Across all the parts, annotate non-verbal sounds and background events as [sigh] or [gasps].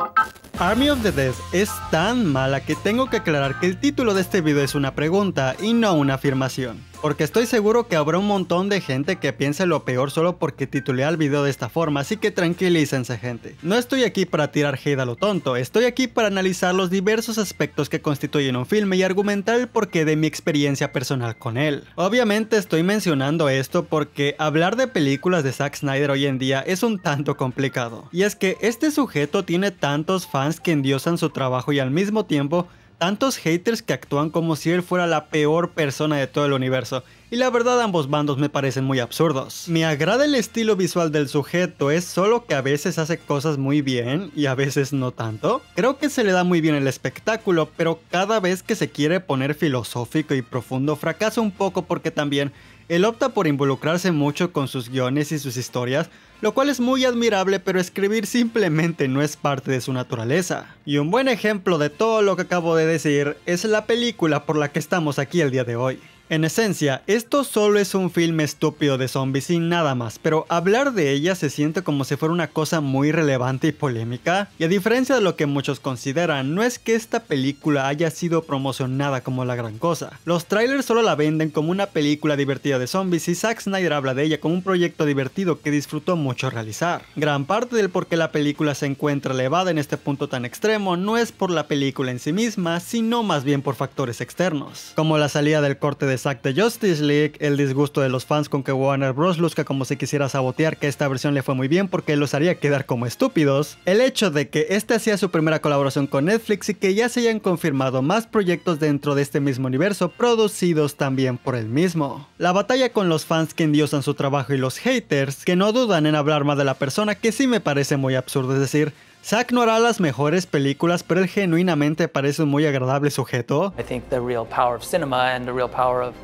Thank you. Army of the Dead es tan mala que tengo que aclarar que el título de este video es una pregunta y no una afirmación. Porque estoy seguro que habrá un montón de gente que piense lo peor solo porque titulé al video de esta forma, así que tranquilícense gente. No estoy aquí para tirar hate a lo tonto, estoy aquí para analizar los diversos aspectos que constituyen un filme y argumentar el porqué de mi experiencia personal con él. Obviamente estoy mencionando esto porque hablar de películas de Zack Snyder hoy en día es un tanto complicado. Y es que este sujeto tiene tantos fans que endiosan su trabajo y al mismo tiempo tantos haters que actúan como si él fuera la peor persona de todo el universo, y la verdad ambos bandos me parecen muy absurdos. Me agrada el estilo visual del sujeto, es solo que a veces hace cosas muy bien y a veces no tanto. Creo que se le da muy bien el espectáculo, pero cada vez que se quiere poner filosófico y profundo fracasa un poco porque también él opta por involucrarse mucho con sus guiones y sus historias, lo cual es muy admirable, pero escribir simplemente no es parte de su naturaleza. Y un buen ejemplo de todo lo que acabo de decir es la película por la que estamos aquí el día de hoy. En esencia, esto solo es un filme estúpido de zombies sin nada más, pero hablar de ella se siente como si fuera una cosa muy relevante y polémica, y a diferencia de lo que muchos consideran, no es que esta película haya sido promocionada como la gran cosa. Los trailers solo la venden como una película divertida de zombies y Zack Snyder habla de ella como un proyecto divertido que disfrutó mucho realizar. Gran parte del por qué la película se encuentra elevada en este punto tan extremo no es por la película en sí misma, sino más bien por factores externos, como la salida del corte de Justice League, el disgusto de los fans con que Warner Bros. luzca como si quisiera sabotear que esta versión le fue muy bien porque los haría quedar como estúpidos, el hecho de que este hacía su primera colaboración con Netflix y que ya se hayan confirmado más proyectos dentro de este mismo universo producidos también por el mismo. La batalla con los fans que endiosan su trabajo y los haters que no dudan en hablar más de la persona que sí me parece muy absurdo, decir, Zack no hará las mejores películas, pero él genuinamente parece un muy agradable sujeto. I think the real power of cinema and the real power of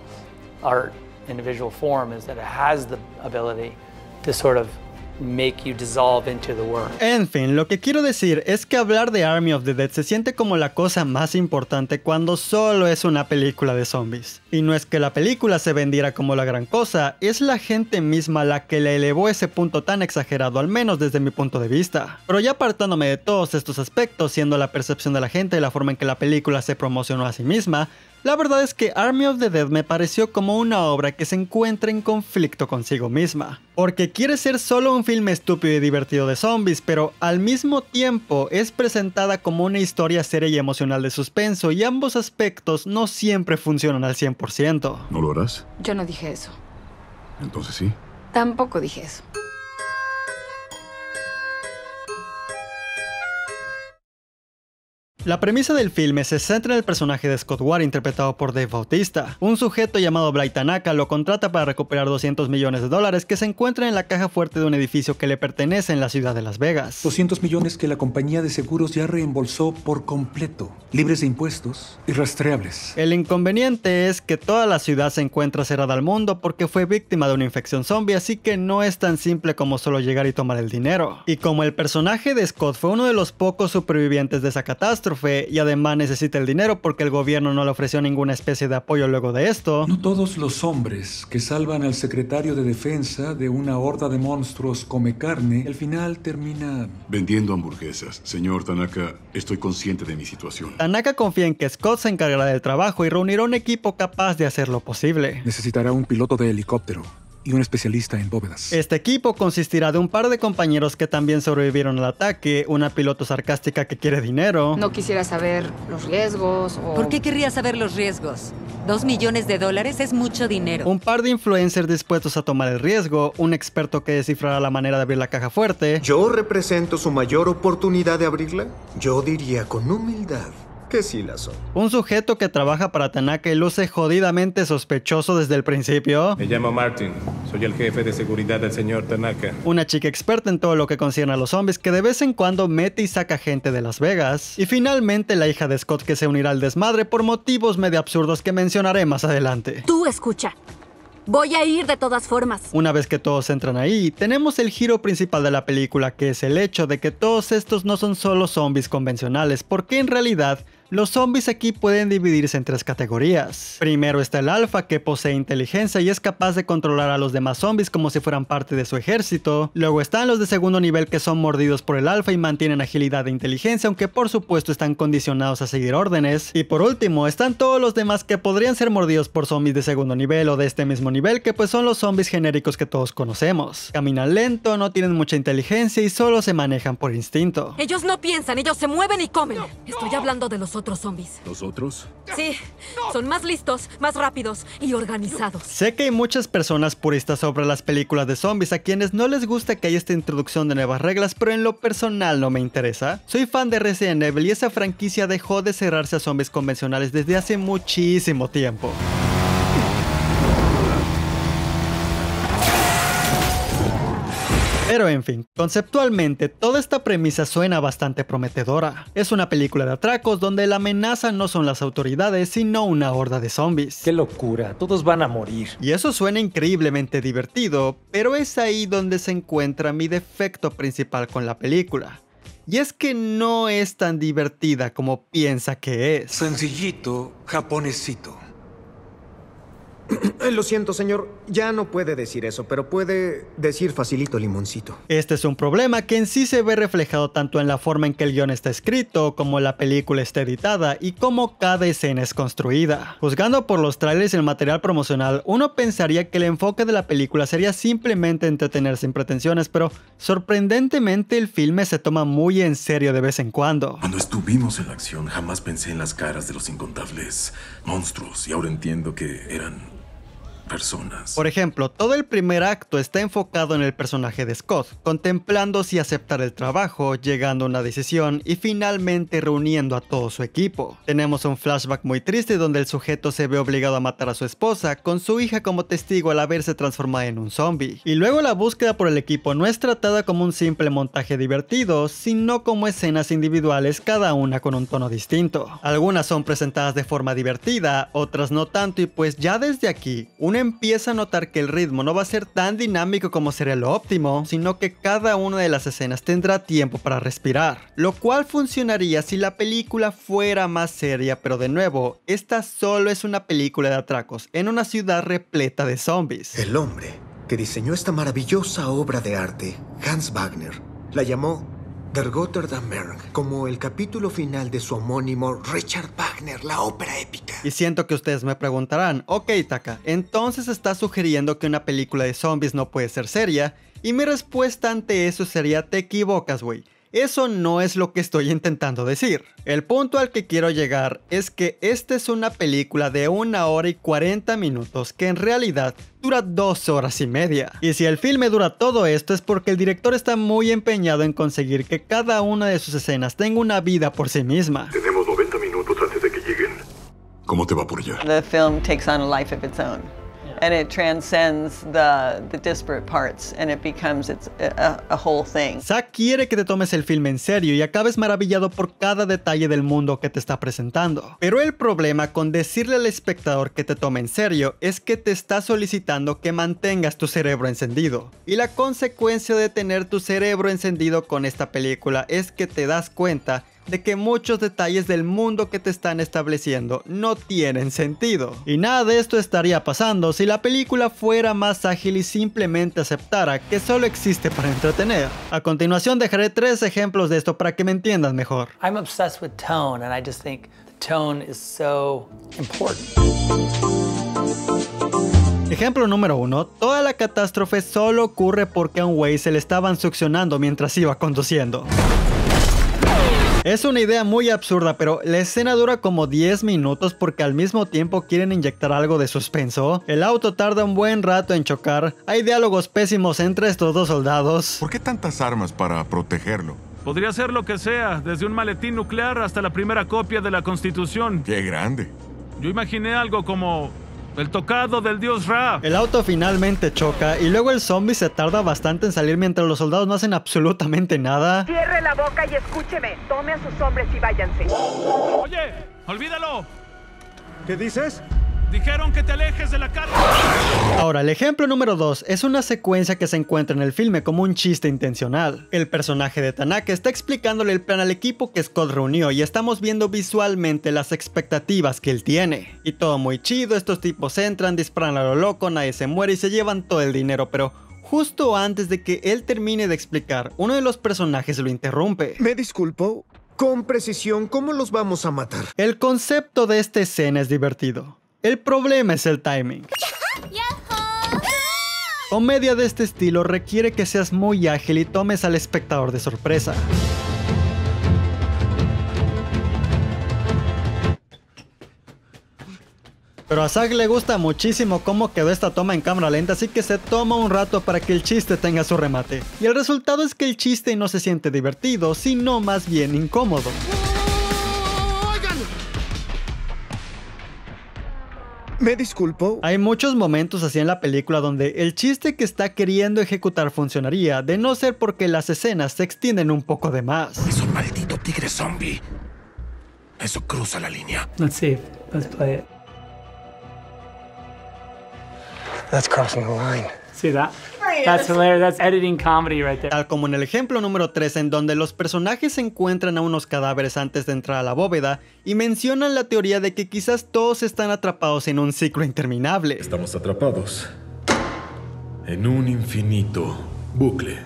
art in visual form is that it has the ability to sort of en fin, lo que quiero decir es que hablar de Army of the Dead se siente como la cosa más importante cuando solo es una película de zombies. Y no es que la película se vendiera como la gran cosa, es la gente misma la que le elevó ese punto tan exagerado, al menos desde mi punto de vista. Pero ya apartándome de todos estos aspectos, siendo la percepción de la gente y la forma en que la película se promocionó a sí misma, la verdad es que Army of the Dead me pareció como una obra que se encuentra en conflicto consigo misma, porque quiere ser solo un filme estúpido y divertido de zombies, pero al mismo tiempo es presentada como una historia seria y emocional de suspenso y ambos aspectos no siempre funcionan al 100%. ¿No lo harás? Yo no dije eso. Entonces sí. Tampoco dije eso. La premisa del filme se centra en el personaje de Scott Ward interpretado por Dave Bautista. Un sujeto llamado Blaitanaka Tanaka lo contrata para recuperar 200 millones de dólares que se encuentran en la caja fuerte de un edificio que le pertenece en la ciudad de Las Vegas. 200 millones que la compañía de seguros ya reembolsó por completo, libres de impuestos y rastreables. El inconveniente es que toda la ciudad se encuentra cerrada al mundo porque fue víctima de una infección zombie, así que no es tan simple como solo llegar y tomar el dinero. Y como el personaje de Scott fue uno de los pocos supervivientes de esa catástrofe, y además necesita el dinero porque el gobierno no le ofreció ninguna especie de apoyo luego de esto. No todos los hombres que salvan al secretario de defensa de una horda de monstruos come carne, al final termina... Vendiendo hamburguesas. Señor Tanaka, estoy consciente de mi situación. Tanaka confía en que Scott se encargará del trabajo y reunirá un equipo capaz de hacer lo posible. Necesitará un piloto de helicóptero y un especialista en bóvedas. Este equipo consistirá de un par de compañeros que también sobrevivieron al ataque, una piloto sarcástica que quiere dinero. No quisiera saber los riesgos o... ¿Por qué querría saber los riesgos? Dos millones de dólares es mucho dinero. Un par de influencers dispuestos a tomar el riesgo, un experto que descifrará la manera de abrir la caja fuerte. ¿Yo represento su mayor oportunidad de abrirla? Yo diría con humildad que sí la son. Un sujeto que trabaja para Tanaka y luce jodidamente sospechoso desde el principio. Me llamo Martin. Soy el jefe de seguridad del señor Tanaka. Una chica experta en todo lo que concierne a los zombies que de vez en cuando mete y saca gente de Las Vegas. Y finalmente la hija de Scott que se unirá al desmadre por motivos medio absurdos que mencionaré más adelante. Tú escucha. Voy a ir de todas formas. Una vez que todos entran ahí, tenemos el giro principal de la película, que es el hecho de que todos estos no son solo zombies convencionales, porque en realidad los zombies aquí pueden dividirse en tres categorías. Primero está el alfa que posee inteligencia y es capaz de controlar a los demás zombies como si fueran parte de su ejército. Luego están los de segundo nivel que son mordidos por el alfa y mantienen agilidad e inteligencia aunque por supuesto están condicionados a seguir órdenes. Y por último están todos los demás que podrían ser mordidos por zombies de segundo nivel o de este mismo nivel que pues son los zombies genéricos que todos conocemos. Caminan lento, no tienen mucha inteligencia y solo se manejan por instinto. Ellos no piensan, ellos se mueven y comen. Estoy hablando de los otros zombies. ¿Los otros? Sí, son más listos, más rápidos y organizados. Sé que hay muchas personas puristas sobre las películas de zombies a quienes no les gusta que haya esta introducción de nuevas reglas, pero en lo personal no me interesa. Soy fan de Resident Evil y esa franquicia dejó de cerrarse a zombies convencionales desde hace muchísimo tiempo. Pero en fin, conceptualmente toda esta premisa suena bastante prometedora. Es una película de atracos donde la amenaza no son las autoridades, sino una horda de zombies. ¡Qué locura! Todos van a morir. Y eso suena increíblemente divertido, pero es ahí donde se encuentra mi defecto principal con la película. Y es que no es tan divertida como piensa que es. Sencillito, japonesito. [clears throat] Lo siento, señor. Ya no puede decir eso, pero puede decir facilito limoncito. Este es un problema que en sí se ve reflejado tanto en la forma en que el guión está escrito, como la película está editada y cómo cada escena es construida. Juzgando por los trailers y el material promocional, uno pensaría que el enfoque de la película sería simplemente entretener sin pretensiones, pero sorprendentemente el filme se toma muy en serio de vez en cuando. Cuando estuvimos en la acción, jamás pensé en las caras de los incontables monstruos y ahora entiendo que eran personas. Por ejemplo, todo el primer acto está enfocado en el personaje de Scott, contemplando si aceptar el trabajo, llegando a una decisión y finalmente reuniendo a todo su equipo. Tenemos un flashback muy triste donde el sujeto se ve obligado a matar a su esposa con su hija como testigo al haberse transformado en un zombie. Y luego la búsqueda por el equipo no es tratada como un simple montaje divertido, sino como escenas individuales cada una con un tono distinto. Algunas son presentadas de forma divertida, otras no tanto y pues ya desde aquí, un empieza a notar que el ritmo no va a ser tan dinámico como sería lo óptimo, sino que cada una de las escenas tendrá tiempo para respirar, lo cual funcionaría si la película fuera más seria, pero de nuevo, esta solo es una película de atracos en una ciudad repleta de zombies. El hombre que diseñó esta maravillosa obra de arte, Hans Wagner, la llamó Der Rotterdam como el capítulo final de su homónimo Richard Wagner, la ópera épica. Y siento que ustedes me preguntarán, ok Taka, entonces estás sugiriendo que una película de zombies no puede ser seria, y mi respuesta ante eso sería te equivocas, güey. Eso no es lo que estoy intentando decir. El punto al que quiero llegar es que esta es una película de una hora y 40 minutos que en realidad dura dos horas y media. Y si el filme dura todo esto es porque el director está muy empeñado en conseguir que cada una de sus escenas tenga una vida por sí misma. Tenemos 90 minutos antes de que lleguen. ¿Cómo te va por allá? and Zack quiere que te tomes el filme en serio y acabes maravillado por cada detalle del mundo que te está presentando. Pero el problema con decirle al espectador que te tome en serio es que te está solicitando que mantengas tu cerebro encendido. Y la consecuencia de tener tu cerebro encendido con esta película es que te das cuenta de que muchos detalles del mundo que te están estableciendo no tienen sentido. Y nada de esto estaría pasando si la película fuera más ágil y simplemente aceptara que solo existe para entretener. A continuación dejaré tres ejemplos de esto para que me entiendas mejor. Ejemplo número uno, Toda la catástrofe solo ocurre porque a un Way se le estaban succionando mientras iba conduciendo. Es una idea muy absurda, pero la escena dura como 10 minutos porque al mismo tiempo quieren inyectar algo de suspenso. El auto tarda un buen rato en chocar. Hay diálogos pésimos entre estos dos soldados. ¿Por qué tantas armas para protegerlo? Podría ser lo que sea, desde un maletín nuclear hasta la primera copia de la Constitución. ¡Qué grande! Yo imaginé algo como el tocado del dios Ra. El auto finalmente choca y luego el zombie se tarda bastante en salir mientras los soldados no hacen absolutamente nada. Cierre la boca y escúcheme. Tome a sus hombres y váyanse. Oye, olvídalo. ¿Qué dices? Dijeron que te alejes de la Ahora, el ejemplo número 2 es una secuencia que se encuentra en el filme como un chiste intencional. El personaje de Tanaka está explicándole el plan al equipo que Scott reunió y estamos viendo visualmente las expectativas que él tiene. Y todo muy chido, estos tipos entran, disparan a lo loco, nadie se muere y se llevan todo el dinero, pero justo antes de que él termine de explicar, uno de los personajes lo interrumpe. Me disculpo, con precisión, ¿cómo los vamos a matar? El concepto de esta escena es divertido. El problema es el timing. Comedia de este estilo requiere que seas muy ágil y tomes al espectador de sorpresa. Pero a Zack le gusta muchísimo cómo quedó esta toma en cámara lenta, así que se toma un rato para que el chiste tenga su remate. Y el resultado es que el chiste no se siente divertido, sino más bien incómodo. Me disculpo. Hay muchos momentos así en la película donde el chiste que está queriendo ejecutar funcionaría, de no ser porque las escenas se extienden un poco de más. Es maldito tigre zombie. Eso cruza la línea. Let's see. Let's play it. That's crossing the line. See that? Tal como en el ejemplo número 3, en donde los personajes encuentran a unos cadáveres antes de entrar a la bóveda y mencionan la teoría de que quizás todos están atrapados en un ciclo interminable. Estamos atrapados en un infinito bucle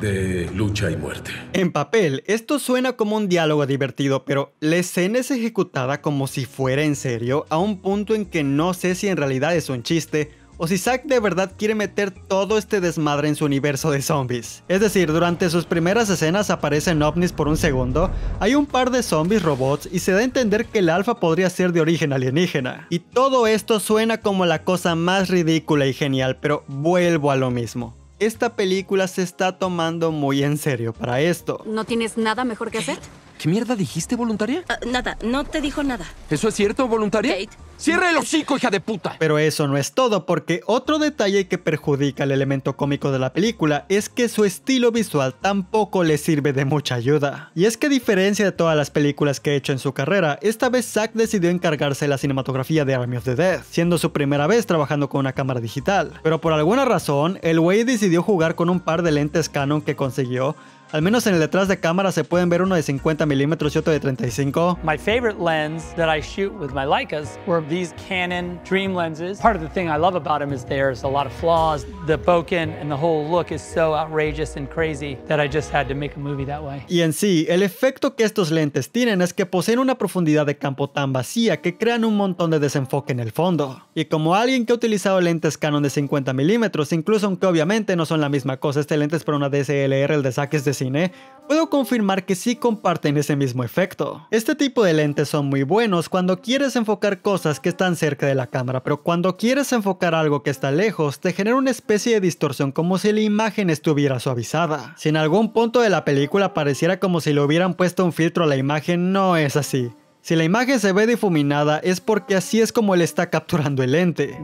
de lucha y muerte. En papel, esto suena como un diálogo divertido, pero la escena es ejecutada como si fuera en serio, a un punto en que no sé si en realidad es un chiste o si Zack de verdad quiere meter todo este desmadre en su universo de zombies. Es decir, durante sus primeras escenas aparecen ovnis por un segundo, hay un par de zombies robots y se da a entender que el alfa podría ser de origen alienígena. Y todo esto suena como la cosa más ridícula y genial, pero vuelvo a lo mismo. Esta película se está tomando muy en serio para esto. ¿No tienes nada mejor que hacer? ¿Qué mierda dijiste, voluntaria? Ah, nada, no te dijo nada. ¿Eso es cierto, voluntaria? Kate. ¡Cierra el hocico, hija de puta! Pero eso no es todo, porque otro detalle que perjudica el elemento cómico de la película es que su estilo visual tampoco le sirve de mucha ayuda. Y es que a diferencia de todas las películas que ha he hecho en su carrera, esta vez Zack decidió encargarse de la cinematografía de Army of the Dead, siendo su primera vez trabajando con una cámara digital. Pero por alguna razón, el güey decidió jugar con un par de lentes Canon que consiguió al menos en el detrás de cámara se pueden ver uno de 50 milímetros y otro de 35. My favorite lens that I shoot with my Leicas were these Canon Dream lenses. Part of the thing I love about them is there's a lot of flaws. The bokeh and the whole look is so outrageous and crazy that I just had to make a movie that way. Y en sí, el efecto que estos lentes tienen es que poseen una profundidad de campo tan vacía que crean un montón de desenfoque en el fondo. Y como alguien que ha utilizado lentes Canon de 50 milímetros, incluso aunque obviamente no son la misma cosa, este lente es para una DSLR, el de saques de puedo confirmar que sí comparten ese mismo efecto. Este tipo de lentes son muy buenos cuando quieres enfocar cosas que están cerca de la cámara, pero cuando quieres enfocar algo que está lejos, te genera una especie de distorsión como si la imagen estuviera suavizada. Si en algún punto de la película pareciera como si le hubieran puesto un filtro a la imagen, no es así. Si la imagen se ve difuminada es porque así es como le está capturando el lente.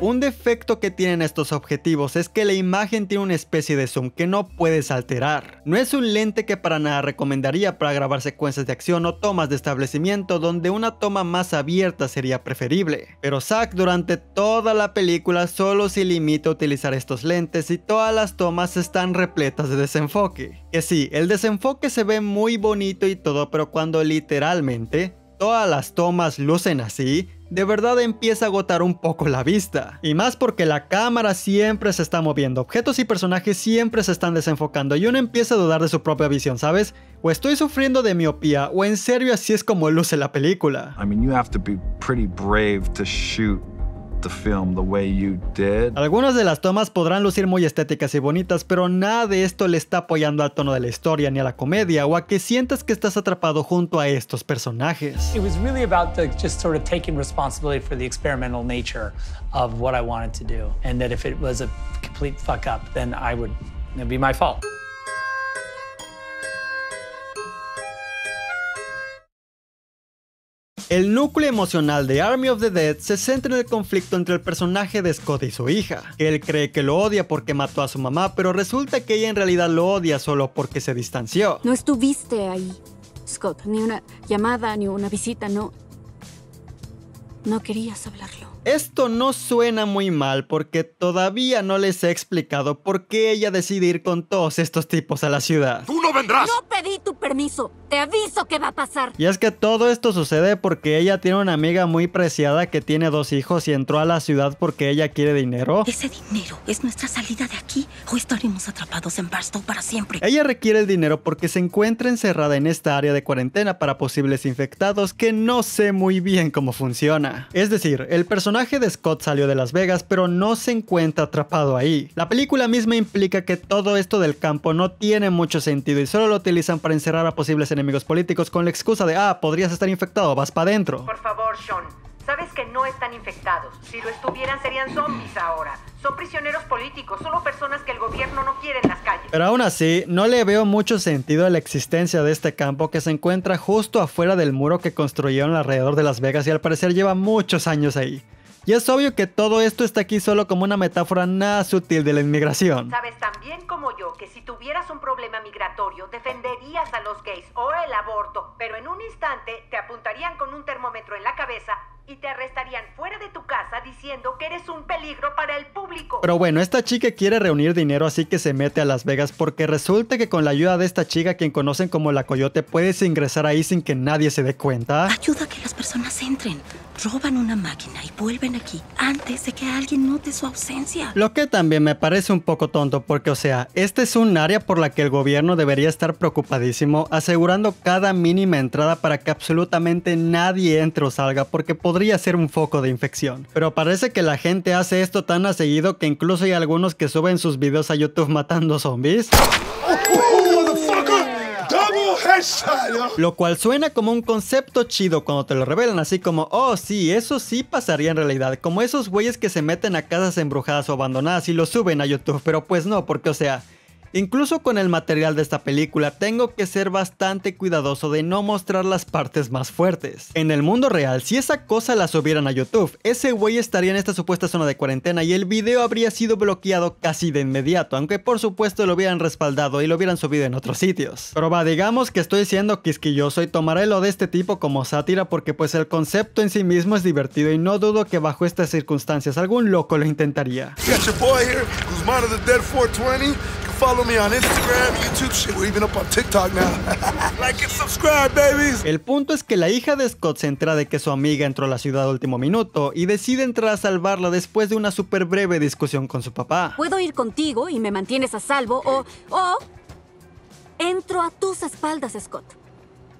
Un defecto que tienen estos objetivos es que la imagen tiene una especie de zoom que no puedes alterar. No es un lente que para nada recomendaría para grabar secuencias de acción o tomas de establecimiento donde una toma más abierta sería preferible. Pero Zack durante toda la película solo se limita a utilizar estos lentes y todas las tomas están repletas de desenfoque. Que sí, el desenfoque se ve muy bonito y todo, pero cuando literalmente todas las tomas lucen así, de verdad empieza a agotar un poco la vista. Y más porque la cámara siempre se está moviendo, objetos y personajes siempre se están desenfocando y uno empieza a dudar de su propia visión, ¿sabes? O estoy sufriendo de miopía, o en serio así es como luce la película. I mean, you have to be pretty brave to shoot the film the way you did. Algunas de las tomas podrán lucir muy estéticas y bonitas, pero nada de esto le está apoyando al tono de la historia ni a la comedia o a que sientas que estás atrapado junto a estos personajes. It was really about the, just sort of taking responsibility for the experimental nature of what I wanted to do and that if it was a complete fuck up, then I would be my fault. El núcleo emocional de Army of the Dead se centra en el conflicto entre el personaje de Scott y su hija. Él cree que lo odia porque mató a su mamá, pero resulta que ella en realidad lo odia solo porque se distanció. No estuviste ahí, Scott, ni una llamada, ni una visita, no. No querías hablarlo. Esto no suena muy mal porque todavía no les he explicado por qué ella decide ir con todos estos tipos a la ciudad. ¡Tú no vendrás! ¡No pedí tu permiso! aviso que va a pasar. Y es que todo esto sucede porque ella tiene una amiga muy preciada que tiene dos hijos y entró a la ciudad porque ella quiere dinero. Ese dinero es nuestra salida de aquí o estaremos atrapados en Barstow para siempre. Ella requiere el dinero porque se encuentra encerrada en esta área de cuarentena para posibles infectados que no sé muy bien cómo funciona. Es decir, el personaje de Scott salió de Las Vegas pero no se encuentra atrapado ahí. La película misma implica que todo esto del campo no tiene mucho sentido y solo lo utilizan para encerrar a posibles enemigos enemigos políticos con la excusa de, ah, podrías estar infectado, vas para adentro. Por favor, Sean, sabes que no están infectados. Si lo estuvieran serían zombies ahora. Son prisioneros políticos, solo personas que el gobierno no quiere en las calles. Pero aún así, no le veo mucho sentido a la existencia de este campo que se encuentra justo afuera del muro que construyeron alrededor de Las Vegas y al parecer lleva muchos años ahí. Y es obvio que todo esto está aquí solo como una metáfora nada sutil de la inmigración. Sabes tan bien como yo que si tuvieras un problema migratorio defenderías a los gays o el aborto, pero en un instante te apuntarían con un termómetro en la cabeza y te arrestarían fuera de tu casa diciendo que eres un peligro para el público. Pero bueno, esta chica quiere reunir dinero así que se mete a Las Vegas porque resulta que con la ayuda de esta chica quien conocen como la Coyote puedes ingresar ahí sin que nadie se dé cuenta. Ayuda a que las personas entren. Roban una máquina y vuelven aquí antes de que alguien note su ausencia. Lo que también me parece un poco tonto porque, o sea, este es un área por la que el gobierno debería estar preocupadísimo asegurando cada mínima entrada para que absolutamente nadie entre o salga porque podría podría ser un foco de infección. Pero parece que la gente hace esto tan a seguido que incluso hay algunos que suben sus videos a YouTube matando zombies. Lo cual suena como un concepto chido cuando te lo revelan, así como, oh sí, eso sí pasaría en realidad, como esos güeyes que se meten a casas embrujadas o abandonadas y lo suben a YouTube, pero pues no, porque o sea, Incluso con el material de esta película tengo que ser bastante cuidadoso de no mostrar las partes más fuertes. En el mundo real, si esa cosa la subieran a YouTube, ese güey estaría en esta supuesta zona de cuarentena y el video habría sido bloqueado casi de inmediato, aunque por supuesto lo hubieran respaldado y lo hubieran subido en otros sitios. Pero va, digamos que estoy siendo quisquilloso y tomaré lo de este tipo como sátira porque pues el concepto en sí mismo es divertido y no dudo que bajo estas circunstancias algún loco lo intentaría. El punto es que la hija de Scott se entra de que su amiga entró a la ciudad a último minuto y decide entrar a salvarla después de una súper breve discusión con su papá. Puedo ir contigo y me mantienes a salvo o... o... Entro a tus espaldas, Scott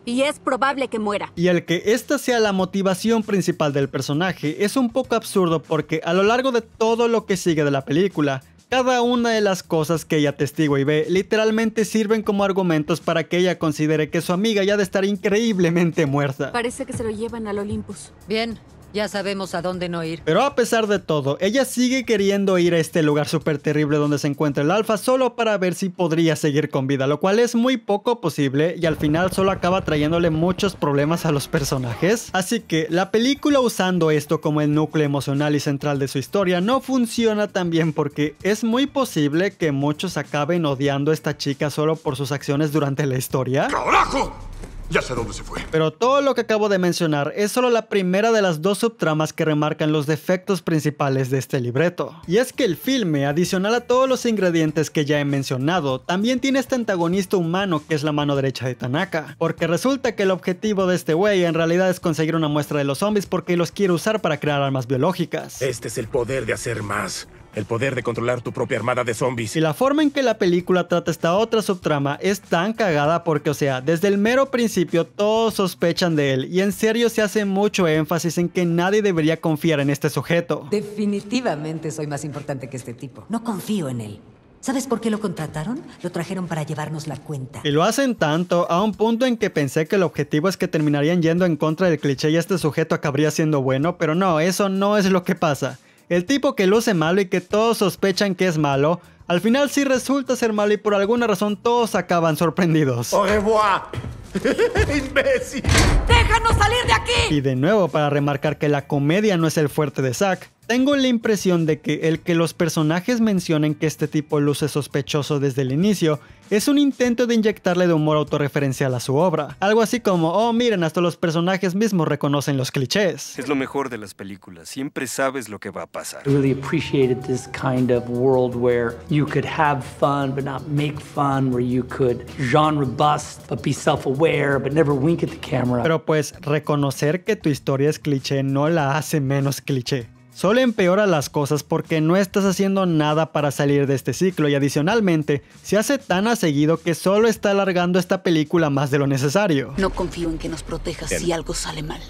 y es probable que muera. Y el que esta sea la motivación principal del personaje es un poco absurdo porque a lo largo de todo lo que sigue de la película, cada una de las cosas que ella testigo y ve literalmente sirven como argumentos para que ella considere que su amiga ya de estar increíblemente muerta. Parece que se lo llevan al Olympus. Bien, ya sabemos a dónde no ir. Pero a pesar de todo, ella sigue queriendo ir a este lugar súper terrible donde se encuentra el alfa solo para ver si podría seguir con vida, lo cual es muy poco posible y al final solo acaba trayéndole muchos problemas a los personajes. Así que la película usando esto como el núcleo emocional y central de su historia no funciona tan bien porque es muy posible que muchos acaben odiando a esta chica solo por sus acciones durante la historia. ¡Carajo! Ya sé dónde se fue. Pero todo lo que acabo de mencionar es solo la primera de las dos subtramas que remarcan los defectos principales de este libreto. Y es que el filme, adicional a todos los ingredientes que ya he mencionado, también tiene este antagonista humano que es la mano derecha de Tanaka. Porque resulta que el objetivo de este güey en realidad es conseguir una muestra de los zombies porque los quiere usar para crear armas biológicas. Este es el poder de hacer más el poder de controlar tu propia armada de zombies. Y la forma en que la película trata esta otra subtrama es tan cagada porque, o sea, desde el mero principio todos sospechan de él y en serio se hace mucho énfasis en que nadie debería confiar en este sujeto. Definitivamente soy más importante que este tipo. No confío en él. ¿Sabes por qué lo contrataron? Lo trajeron para llevarnos la cuenta. Y lo hacen tanto a un punto en que pensé que el objetivo es que terminarían yendo en contra del cliché y este sujeto acabaría siendo bueno, pero no, eso no es lo que pasa. El tipo que luce malo y que todos sospechan que es malo, al final sí resulta ser malo y por alguna razón todos acaban sorprendidos. ¡Oh, ¡Au [laughs] ¡Imbécil! ¡Déjanos salir de aquí! Y de nuevo para remarcar que la comedia no es el fuerte de Zack, tengo la impresión de que el que los personajes mencionen que este tipo luce sospechoso desde el inicio es un intento de inyectarle de humor autorreferencial a su obra. Algo así como, oh miren, hasta los personajes mismos reconocen los clichés. Es lo mejor de las películas, siempre sabes lo que va a pasar. kind of world where you could have fun but not make fun, where you could genre bust but be self-aware but never wink at the camera. Pero pues reconocer que tu historia es cliché no la hace menos cliché. Solo empeora las cosas porque no estás haciendo nada para salir de este ciclo y adicionalmente se hace tan a seguido que solo está alargando esta película más de lo necesario. No confío en que nos protejas si algo sale mal.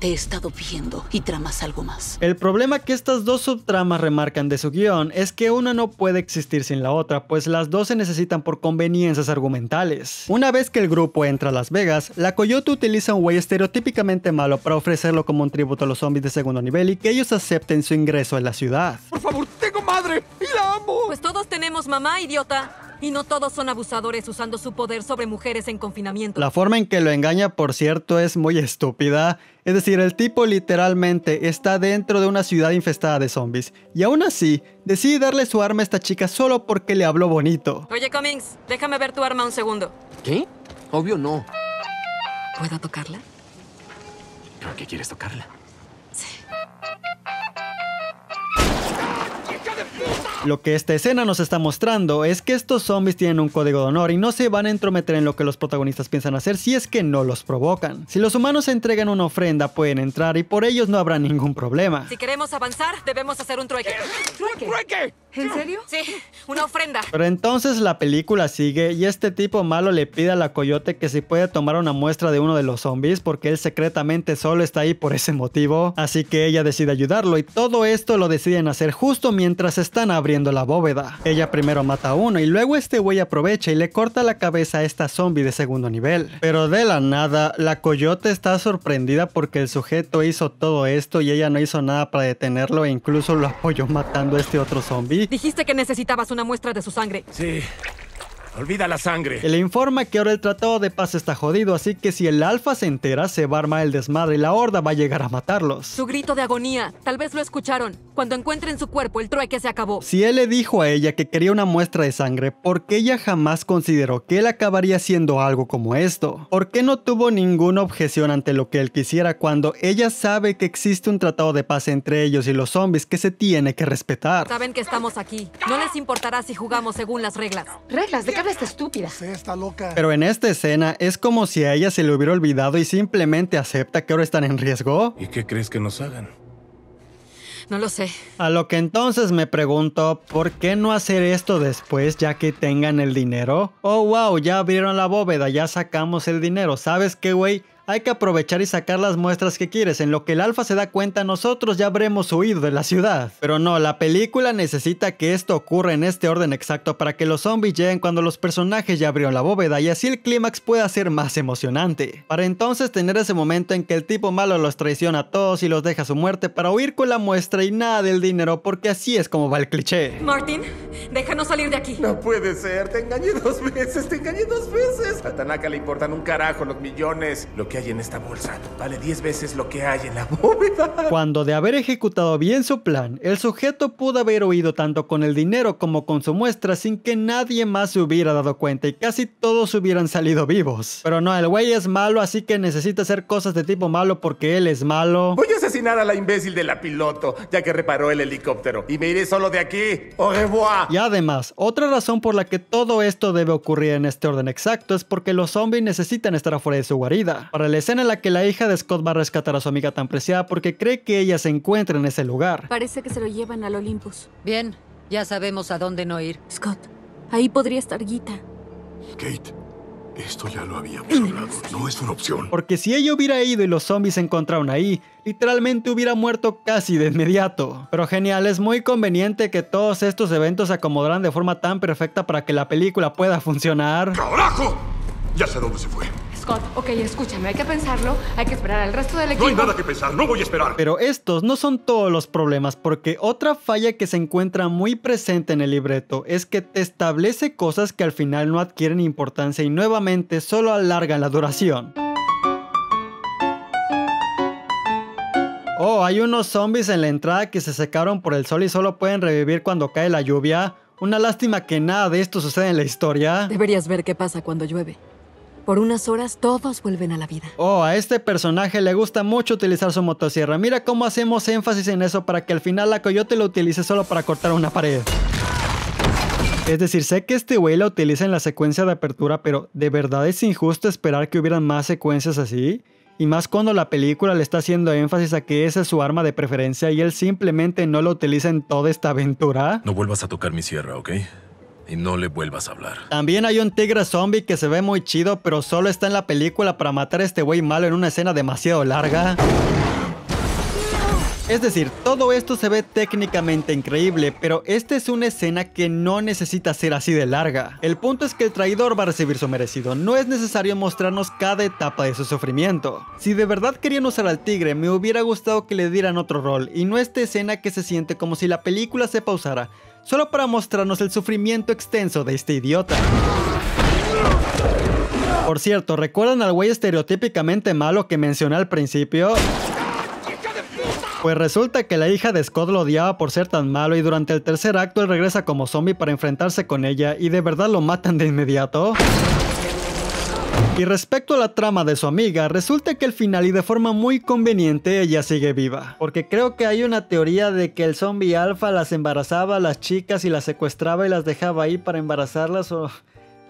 Te he estado viendo y tramas algo más. El problema que estas dos subtramas remarcan de su guión es que una no puede existir sin la otra, pues las dos se necesitan por conveniencias argumentales. Una vez que el grupo entra a Las Vegas, la Coyote utiliza un güey estereotípicamente malo para ofrecerlo como un tributo a los zombies de segundo nivel y que ellos acepten su ingreso en la ciudad. Por favor, tengo madre y la amo. Pues todos tenemos mamá, idiota. Y no todos son abusadores usando su poder sobre mujeres en confinamiento. La forma en que lo engaña, por cierto, es muy estúpida. Es decir, el tipo literalmente está dentro de una ciudad infestada de zombies. Y aún así, decide darle su arma a esta chica solo porque le habló bonito. Oye, Cummings, déjame ver tu arma un segundo. ¿Qué? Obvio no. ¿Puedo tocarla? ¿Por qué quieres tocarla? Sí. de lo que esta escena nos está mostrando es que estos zombies tienen un código de honor y no se van a entrometer en lo que los protagonistas piensan hacer si es que no los provocan. Si los humanos entregan una ofrenda pueden entrar y por ellos no habrá ningún problema. Si queremos avanzar, debemos hacer un trueque. ¿Trueque? ¿Trueque? ¿En serio? Sí, una ofrenda. Pero entonces la película sigue y este tipo malo le pide a la coyote que si puede tomar una muestra de uno de los zombies porque él secretamente solo está ahí por ese motivo, así que ella decide ayudarlo y todo esto lo deciden hacer justo mientras están abriendo la bóveda. Ella primero mata a uno y luego este güey aprovecha y le corta la cabeza a esta zombie de segundo nivel. Pero de la nada, la coyote está sorprendida porque el sujeto hizo todo esto y ella no hizo nada para detenerlo e incluso lo apoyó matando a este otro zombie Dijiste que necesitabas una muestra de su sangre. Sí. Olvida la sangre. le informa que ahora el tratado de paz está jodido, así que si el alfa se entera, se va a armar el desmadre y la horda va a llegar a matarlos. Su grito de agonía, tal vez lo escucharon. Cuando encuentren su cuerpo, el trueque se acabó. Si él le dijo a ella que quería una muestra de sangre, ¿por qué ella jamás consideró que él acabaría haciendo algo como esto? ¿Por qué no tuvo ninguna objeción ante lo que él quisiera cuando ella sabe que existe un tratado de paz entre ellos y los zombies que se tiene que respetar? Saben que estamos aquí. No les importará si jugamos según las reglas. ¿Reglas de qué? esta estúpida? loca. Pero en esta escena es como si a ella se le hubiera olvidado y simplemente acepta que ahora están en riesgo. ¿Y qué crees que nos hagan? No lo sé. A lo que entonces me pregunto, ¿por qué no hacer esto después ya que tengan el dinero? Oh, wow, ya abrieron la bóveda, ya sacamos el dinero. ¿Sabes qué, güey? hay que aprovechar y sacar las muestras que quieres. En lo que el alfa se da cuenta, nosotros ya habremos huido de la ciudad. Pero no, la película necesita que esto ocurra en este orden exacto para que los zombies lleguen cuando los personajes ya abrieron la bóveda y así el clímax pueda ser más emocionante. Para entonces tener ese momento en que el tipo malo los traiciona a todos y los deja a su muerte para huir con la muestra y nada del dinero porque así es como va el cliché. Martin, déjanos salir de aquí. No puede ser, te engañé dos veces, te engañé dos veces. A Tanaka le importan un carajo los millones. Lo que en esta bolsa vale 10 veces lo que hay en la bóveda. [laughs] Cuando de haber ejecutado bien su plan, el sujeto pudo haber huido tanto con el dinero como con su muestra sin que nadie más se hubiera dado cuenta y casi todos hubieran salido vivos. Pero no, el güey es malo, así que necesita hacer cosas de tipo malo porque él es malo. Voy a asesinar a la imbécil de la piloto, ya que reparó el helicóptero, y me iré solo de aquí. ¡Au revoir! Y además, otra razón por la que todo esto debe ocurrir en este orden exacto es porque los zombies necesitan estar afuera de su guarida la escena en la que la hija de Scott va a rescatar a su amiga tan preciada porque cree que ella se encuentra en ese lugar. Parece que se lo llevan al Olympus. Bien, ya sabemos a dónde no ir. Scott, ahí podría estar Guita. Kate, esto ya lo habíamos hablado, no es una opción. Porque si ella hubiera ido y los zombies se encontraron ahí, literalmente hubiera muerto casi de inmediato. Pero genial, es muy conveniente que todos estos eventos se acomodaran de forma tan perfecta para que la película pueda funcionar. ¡Carajo! Ya sé dónde se fue ok, escúchame, hay que pensarlo, hay que esperar al resto del equipo. No hay nada que pensar, no voy a esperar. Pero estos no son todos los problemas, porque otra falla que se encuentra muy presente en el libreto es que te establece cosas que al final no adquieren importancia y nuevamente solo alargan la duración. Oh, hay unos zombies en la entrada que se secaron por el sol y solo pueden revivir cuando cae la lluvia. Una lástima que nada de esto sucede en la historia. Deberías ver qué pasa cuando llueve por unas horas todos vuelven a la vida. Oh, a este personaje le gusta mucho utilizar su motosierra. Mira cómo hacemos énfasis en eso para que al final la coyote lo utilice solo para cortar una pared. Es decir, sé que este güey la utiliza en la secuencia de apertura, pero ¿de verdad es injusto esperar que hubieran más secuencias así? Y más cuando la película le está haciendo énfasis a que esa es su arma de preferencia y él simplemente no la utiliza en toda esta aventura. No vuelvas a tocar mi sierra, ¿ok? y no le vuelvas a hablar. También hay un tigre zombie que se ve muy chido, pero solo está en la película para matar a este güey malo en una escena demasiado larga. Es decir, todo esto se ve técnicamente increíble, pero esta es una escena que no necesita ser así de larga. El punto es que el traidor va a recibir su merecido, no es necesario mostrarnos cada etapa de su sufrimiento. Si de verdad querían usar al tigre, me hubiera gustado que le dieran otro rol, y no esta escena que se siente como si la película se pausara, solo para mostrarnos el sufrimiento extenso de este idiota. Por cierto, ¿recuerdan al güey estereotípicamente malo que mencioné al principio? Pues resulta que la hija de Scott lo odiaba por ser tan malo y durante el tercer acto él regresa como zombie para enfrentarse con ella y de verdad lo matan de inmediato. Y respecto a la trama de su amiga, resulta que al final y de forma muy conveniente ella sigue viva. Porque creo que hay una teoría de que el zombie alfa las embarazaba a las chicas y las secuestraba y las dejaba ahí para embarazarlas o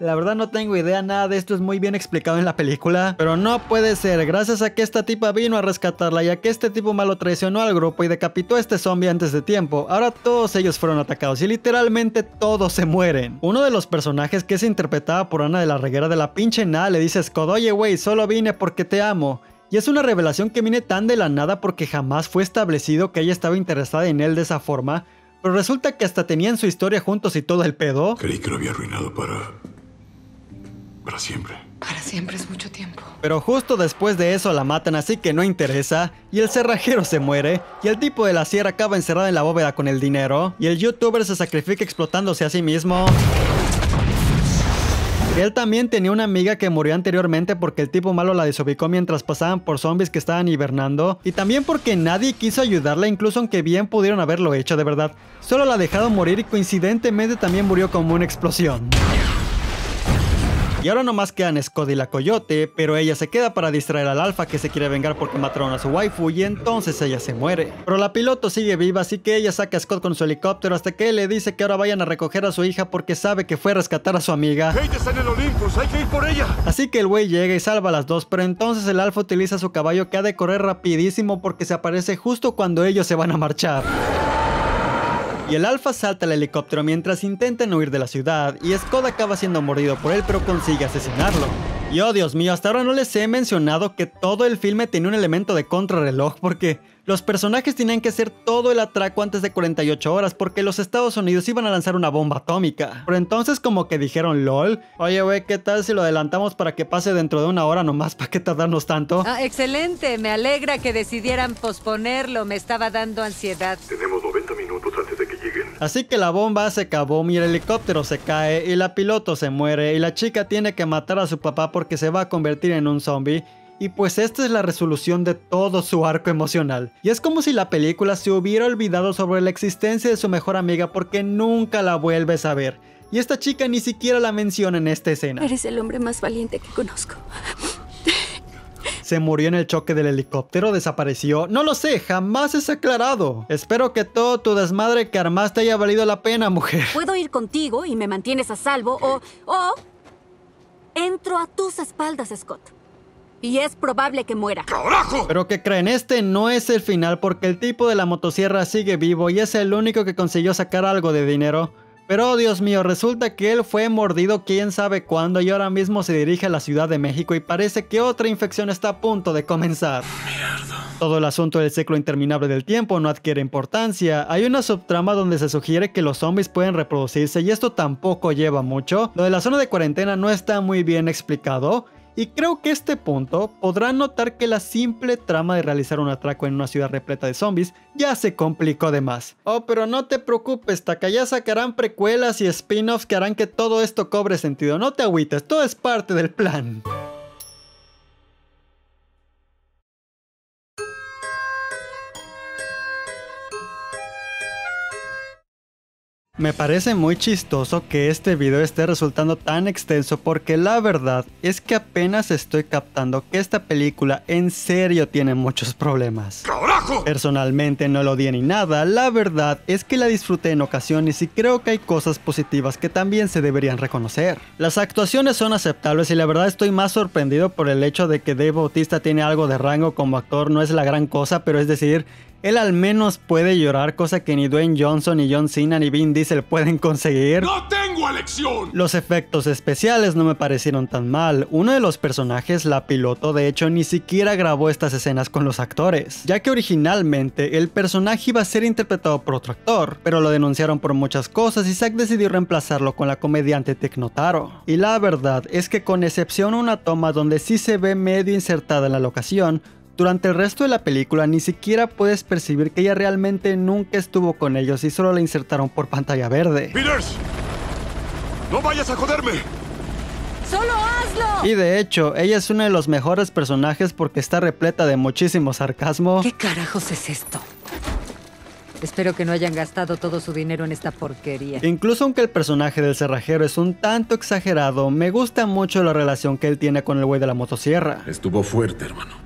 la verdad no tengo idea, nada de esto es muy bien explicado en la película. Pero no puede ser, gracias a que esta tipa vino a rescatarla y a que este tipo malo traicionó al grupo y decapitó a este zombie antes de tiempo, ahora todos ellos fueron atacados y literalmente todos se mueren. Uno de los personajes que se interpretaba por Ana de la Reguera de la pinche nada le dice a Scott, oye güey, solo vine porque te amo. Y es una revelación que viene tan de la nada porque jamás fue establecido que ella estaba interesada en él de esa forma, pero resulta que hasta tenían su historia juntos y todo el pedo. Creí que lo había arruinado para para siempre. Para siempre es mucho tiempo. Pero justo después de eso la matan así que no interesa, y el cerrajero se muere, y el tipo de la sierra acaba encerrado en la bóveda con el dinero, y el youtuber se sacrifica explotándose a sí mismo. Él también tenía una amiga que murió anteriormente porque el tipo malo la desubicó mientras pasaban por zombies que estaban hibernando y también porque nadie quiso ayudarla incluso aunque bien pudieron haberlo hecho de verdad. Solo la dejaron morir y coincidentemente también murió como una explosión. Y ahora nomás quedan Scott y la coyote, pero ella se queda para distraer al alfa que se quiere vengar porque mataron a su waifu y entonces ella se muere. Pero la piloto sigue viva, así que ella saca a Scott con su helicóptero hasta que él le dice que ahora vayan a recoger a su hija porque sabe que fue a rescatar a su amiga. en el hay que ir por ella. Así que el güey llega y salva a las dos, pero entonces el alfa utiliza su caballo que ha de correr rapidísimo porque se aparece justo cuando ellos se van a marchar y el Alfa salta al helicóptero mientras intentan huir de la ciudad y Skoda acaba siendo mordido por él pero consigue asesinarlo. Y oh Dios mío, hasta ahora no les he mencionado que todo el filme tiene un elemento de contrarreloj porque los personajes tenían que hacer todo el atraco antes de 48 horas porque los Estados Unidos iban a lanzar una bomba atómica. Pero entonces como que dijeron lol, oye wey, ¿qué tal si lo adelantamos para que pase dentro de una hora nomás para que tardarnos tanto? Ah, excelente, me alegra que decidieran posponerlo, me estaba dando ansiedad. Tenemos Así que la bomba se acabó y el helicóptero se cae y la piloto se muere y la chica tiene que matar a su papá porque se va a convertir en un zombie. Y pues esta es la resolución de todo su arco emocional. Y es como si la película se hubiera olvidado sobre la existencia de su mejor amiga porque nunca la vuelves a ver. Y esta chica ni siquiera la menciona en esta escena. Eres el hombre más valiente que conozco se murió en el choque del helicóptero, desapareció. No lo sé, jamás es aclarado. Espero que todo tu desmadre que armaste haya valido la pena, mujer. [laughs] Puedo ir contigo y me mantienes a salvo o... o... Entro a tus espaldas, Scott y es probable que muera. ¡Carajo! Pero que creen, este no es el final porque el tipo de la motosierra sigue vivo y es el único que consiguió sacar algo de dinero. Pero Dios mío, resulta que él fue mordido quién sabe cuándo y ahora mismo se dirige a la Ciudad de México y parece que otra infección está a punto de comenzar. Todo el asunto del ciclo interminable del tiempo no adquiere importancia. Hay una subtrama donde se sugiere que los zombies pueden reproducirse y esto tampoco lleva mucho. Lo de la zona de cuarentena no está muy bien explicado. Y creo que este punto podrán notar que la simple trama de realizar un atraco en una ciudad repleta de zombies ya se complicó de más. Oh, pero no te preocupes, Taka, ya sacarán precuelas y spin-offs que harán que todo esto cobre sentido. No te agüites, todo es parte del plan. Me parece muy chistoso que este video esté resultando tan extenso porque la verdad es que apenas estoy captando que esta película en serio tiene muchos problemas. Personalmente no lo odié ni nada, la verdad es que la disfruté en ocasiones y creo que hay cosas positivas que también se deberían reconocer. Las actuaciones son aceptables y la verdad estoy más sorprendido por el hecho de que Dave Bautista tiene algo de rango como actor, no es la gran cosa, pero es decir, él al menos puede llorar, cosa que ni Dwayne Johnson, ni John Cena, ni Vin Diesel pueden conseguir. ¡No tengo elección! Los efectos especiales no me parecieron tan mal. Uno de los personajes, la piloto, de hecho, ni siquiera grabó estas escenas con los actores, ya que originalmente el personaje iba a ser interpretado por otro actor, pero lo denunciaron por muchas cosas y Zack decidió reemplazarlo con la comediante Tecnotaro. Y la verdad es que con excepción a una toma donde sí se ve medio insertada en la locación, durante el resto de la película ni siquiera puedes percibir que ella realmente nunca estuvo con ellos y solo la insertaron por pantalla verde. Peters, no vayas a joderme. ¡Solo hazlo! Y de hecho, ella es uno de los mejores personajes porque está repleta de muchísimo sarcasmo. ¿Qué carajos es esto? Espero que no hayan gastado todo su dinero en esta porquería. Incluso aunque el personaje del cerrajero es un tanto exagerado, me gusta mucho la relación que él tiene con el güey de la motosierra. Estuvo fuerte, hermano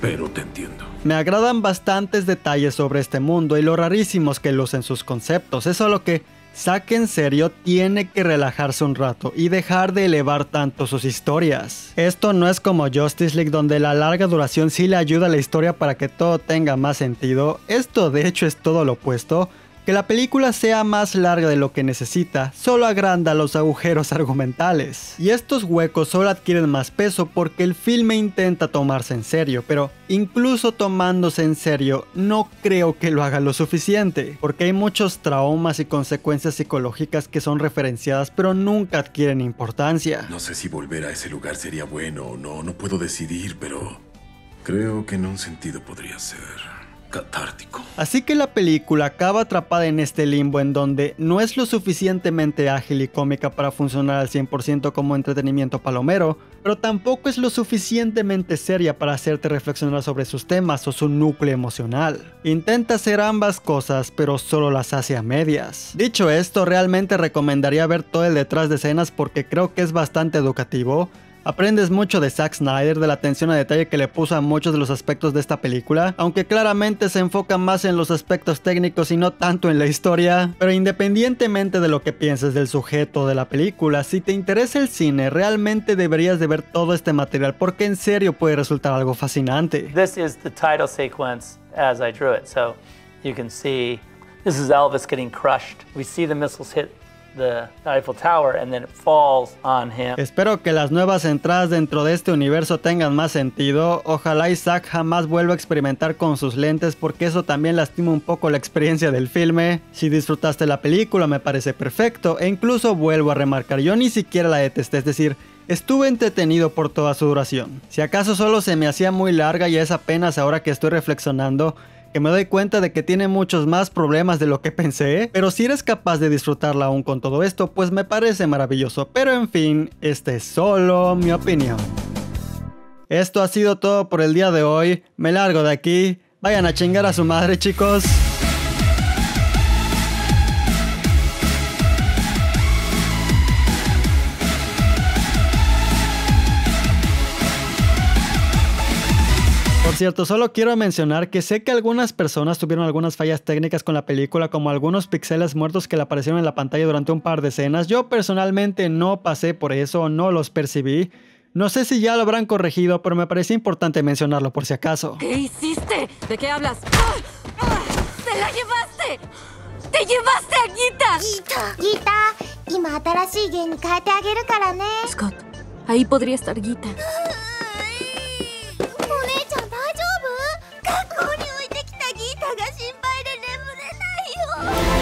pero te entiendo. Me agradan bastantes detalles sobre este mundo y lo rarísimos que lucen sus conceptos. Eso es lo que saque en serio tiene que relajarse un rato y dejar de elevar tanto sus historias. Esto no es como Justice League donde la larga duración sí le ayuda a la historia para que todo tenga más sentido. Esto de hecho es todo lo opuesto. Que la película sea más larga de lo que necesita solo agranda los agujeros [laughs] argumentales. Y estos huecos solo adquieren más peso porque el filme intenta tomarse en serio, pero incluso tomándose en serio no creo que lo haga lo suficiente, porque hay muchos traumas y consecuencias psicológicas que son referenciadas pero nunca adquieren importancia. No sé si volver a ese lugar sería bueno o no, no puedo decidir, pero creo que en un sentido podría ser catártico. Así que la película acaba atrapada en este limbo en donde no es lo suficientemente ágil y cómica para funcionar al 100% como entretenimiento palomero, pero tampoco es lo suficientemente seria para hacerte reflexionar sobre sus temas o su núcleo emocional. Intenta hacer ambas cosas, pero solo las hace a medias. Dicho esto, realmente recomendaría ver todo el detrás de escenas porque creo que es bastante educativo Aprendes mucho de Zack Snyder, de la atención a detalle que le puso a muchos de los aspectos de esta película, aunque claramente se enfoca más en los aspectos técnicos y no tanto en la historia, pero independientemente de lo que pienses del sujeto de la película, si te interesa el cine, realmente deberías de ver todo este material porque en serio puede resultar algo fascinante. This is the title sequence as I drew it, so you can see this is Elvis getting crushed. We see the missiles hit The Eiffel Tower and then it falls on him. Espero que las nuevas entradas dentro de este universo tengan más sentido. Ojalá Isaac jamás vuelva a experimentar con sus lentes porque eso también lastima un poco la experiencia del filme. Si disfrutaste la película me parece perfecto e incluso vuelvo a remarcar, yo ni siquiera la detesté, es decir, Estuve entretenido por toda su duración. Si acaso solo se me hacía muy larga y es apenas ahora que estoy reflexionando, que me doy cuenta de que tiene muchos más problemas de lo que pensé, pero si eres capaz de disfrutarla aún con todo esto, pues me parece maravilloso. Pero en fin, este es solo mi opinión. Esto ha sido todo por el día de hoy, me largo de aquí, vayan a chingar a su madre chicos. Por cierto, solo quiero mencionar que sé que algunas personas tuvieron algunas fallas técnicas con la película, como algunos pixeles muertos que le aparecieron en la pantalla durante un par de escenas. Yo personalmente no pasé por eso, no los percibí. No sé si ya lo habrán corregido, pero me parece importante mencionarlo por si acaso. ¿Qué hiciste? ¿De qué hablas? ¡Ah! ¡Ah! ¡Te la llevaste! ¡Te llevaste a Gita! Gita. Gita, Scott, ahí podría estar Gita. [gasps] Ah. が心配で眠れないよ